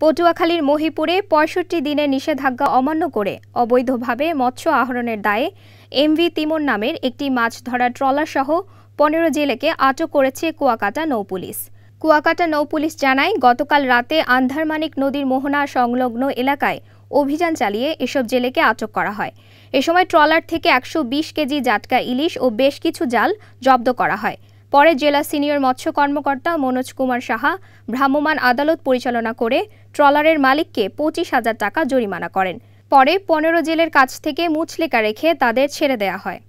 পটুয়াখালীর মহিপুরে পঁয়ষট্টি দিনের নিষেধাজ্ঞা অমান্য করে অবৈধভাবে মৎস্য আহরণের দায়ে এমভি তিমন নামের একটি মাছ ধরা ট্রলারসহ পনেরো জেলেকে আটক করেছে কুয়াকাটা নৌপুলিশ কুয়াকাটা নৌপুলিশ জানায় গতকাল রাতে আন্ধারমানিক নদীর মোহনা সংলগ্ন এলাকায় অভিযান চালিয়ে এসব জেলেকে আটক করা হয় এ সময় ট্রলার থেকে একশো কেজি জাটকা ইলিশ ও বেশ কিছু জাল জব্দ করা হয় পরে জেলা সিনিয়র মৎস্য কর্মকর্তা মনোজ কুমার সাহা ভ্রাম্যমাণ আদালত পরিচালনা করে ট্রলারের মালিককে পঁচিশ হাজার টাকা জরিমানা করেন পরে পনেরো জেলের কাছ থেকে মুচলেকা রেখে তাদের ছেড়ে দেয়া হয়